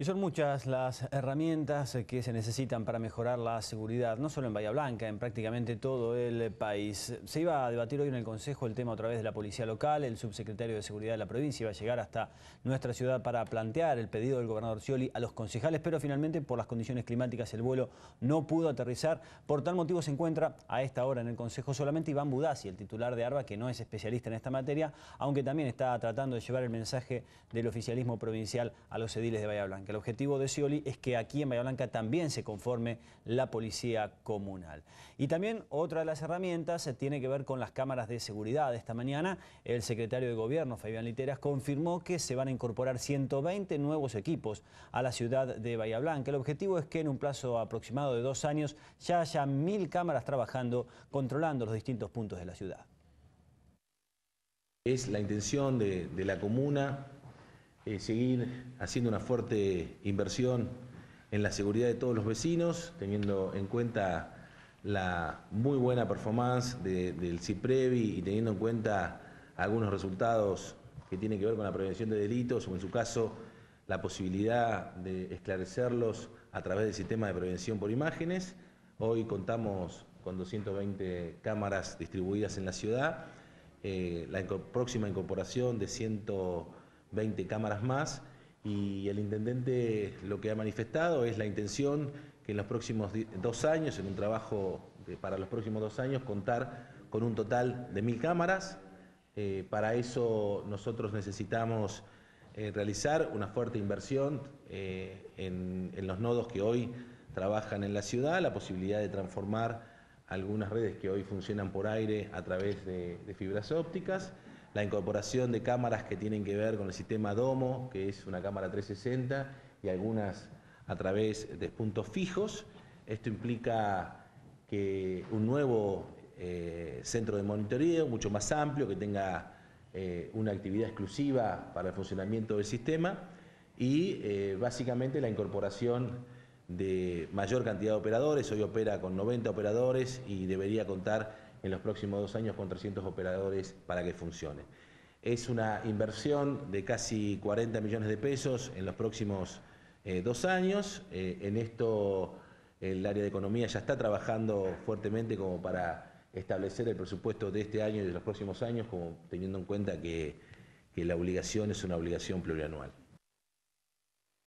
Y son muchas las herramientas eh, que se necesitan para mejorar la seguridad, no solo en Bahía Blanca, en prácticamente todo el país. Se iba a debatir hoy en el Consejo el tema a través de la policía local. El subsecretario de Seguridad de la provincia iba a llegar hasta nuestra ciudad para plantear el pedido del gobernador Scioli a los concejales, pero finalmente por las condiciones climáticas el vuelo no pudo aterrizar. Por tal motivo se encuentra a esta hora en el Consejo solamente Iván Budazzi, el titular de ARBA, que no es especialista en esta materia, aunque también está tratando de llevar el mensaje del oficialismo provincial a los ediles de Bahía Blanca. El objetivo de Scioli es que aquí en Bahía Blanca también se conforme la policía comunal. Y también otra de las herramientas tiene que ver con las cámaras de seguridad. Esta mañana el secretario de Gobierno, Fabián Literas, confirmó que se van a incorporar 120 nuevos equipos a la ciudad de Bahía Blanca. El objetivo es que en un plazo aproximado de dos años ya haya mil cámaras trabajando, controlando los distintos puntos de la ciudad. Es la intención de la comuna eh, seguir haciendo una fuerte inversión en la seguridad de todos los vecinos, teniendo en cuenta la muy buena performance del CIPREVI y teniendo en cuenta algunos resultados que tienen que ver con la prevención de delitos o en su caso la posibilidad de esclarecerlos a través del sistema de prevención por imágenes. Hoy contamos con 220 cámaras distribuidas en la ciudad, eh, la próxima incorporación de 100 20 cámaras más y el intendente lo que ha manifestado es la intención que en los próximos dos años, en un trabajo para los próximos dos años, contar con un total de mil cámaras. Eh, para eso nosotros necesitamos eh, realizar una fuerte inversión eh, en, los nodos que hoy trabajan en la ciudad, la posibilidad de transformar algunas redes que hoy funcionan por aire a través de fibras ópticas la incorporación de cámaras que tienen que ver con el sistema Domo, que es una cámara 360, y algunas a través de puntos fijos. Esto implica que un nuevo eh, centro de monitoreo mucho más amplio, que tenga eh, una actividad exclusiva para el funcionamiento del sistema y eh, básicamente la incorporación de mayor cantidad de operadores, hoy opera con 90 operadores y debería contar en los próximos dos años con 300 operadores para que funcione. Es una inversión de casi 40 millones de pesos en los próximos eh, dos años. Eh, en esto el área de economía ya está trabajando fuertemente como para establecer el presupuesto de este año y de los próximos años, como teniendo en cuenta que la obligación es una obligación plurianual.